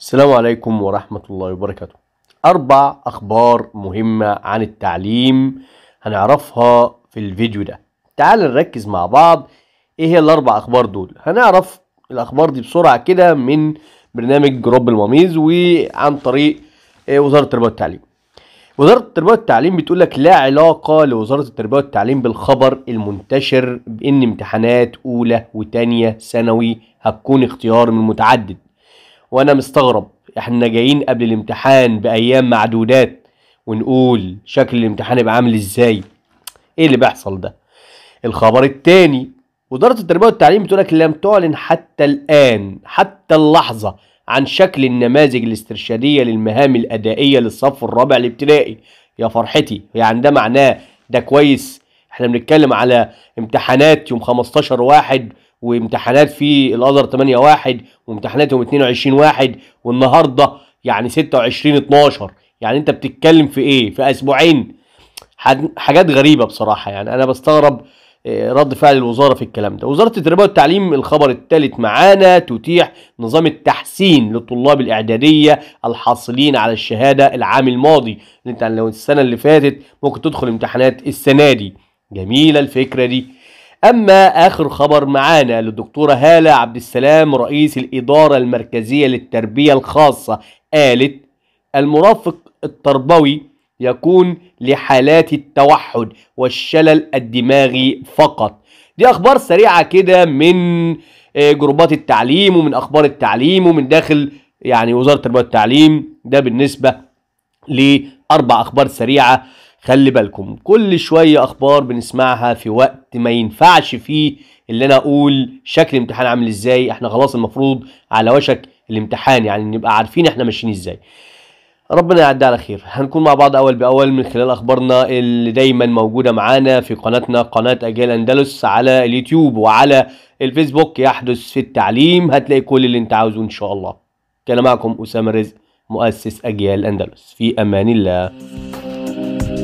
السلام عليكم ورحمة الله وبركاته أربع أخبار مهمة عن التعليم هنعرفها في الفيديو ده تعال نركز مع بعض إيه هي الأربع أخبار دول هنعرف الأخبار دي بسرعة كده من برنامج جروب المميز وعن طريق آه، وزارة التربية والتعليم وزارة التربية والتعليم بتقول لك لا علاقة لوزارة التربية والتعليم بالخبر المنتشر بإن امتحانات أولى وتانية ثانوي هتكون اختيار من متعدد وانا مستغرب احنا جايين قبل الامتحان بايام معدودات ونقول شكل الامتحان يبقى عامل ازاي ايه اللي بيحصل ده الخبر التاني وزاره التربيه والتعليم بتقول لك لم تعلن حتى الان حتى اللحظه عن شكل النماذج الاسترشاديه للمهام الادائيه للصف الرابع الابتدائي يا فرحتي يعني ده معناه ده كويس احنا بنتكلم على امتحانات يوم 15 واحد وامتحانات في الازهر 8 1 وامتحاناتهم 22 1 والنهارده يعني 26 12 يعني انت بتتكلم في ايه في اسبوعين حاجات غريبه بصراحه يعني انا بستغرب آه، رد فعل الوزاره في الكلام ده وزاره التربيه والتعليم الخبر الثالث معانا تتيح نظام التحسين للطلاب الاعداديه الحاصلين على الشهاده العام الماضي انت لو السنه اللي فاتت ممكن تدخل امتحانات السنه دي جميله الفكره دي أما آخر خبر معانا للدكتورة هالة عبد السلام رئيس الإدارة المركزية للتربية الخاصة قالت المرافق التربوي يكون لحالات التوحد والشلل الدماغي فقط دي أخبار سريعة كده من آه، جروبات التعليم ومن أخبار التعليم ومن داخل يعني وزارة التربية والتعليم ده بالنسبة لأربع أخبار سريعة خلي بالكم كل شويه اخبار بنسمعها في وقت ما ينفعش فيه اللي انا اقول شكل الامتحان عامل ازاي احنا خلاص المفروض على وشك الامتحان يعني نبقى عارفين احنا ماشيين ازاي ربنا يعدي على خير هنكون مع بعض اول باول من خلال اخبارنا اللي دايما موجوده معانا في قناتنا قناه اجيال اندلس على اليوتيوب وعلى الفيسبوك يحدث في التعليم هتلاقي كل اللي انت عاوزه ان شاء الله كان معكم اسامه رزق مؤسس اجيال اندلس في امان الله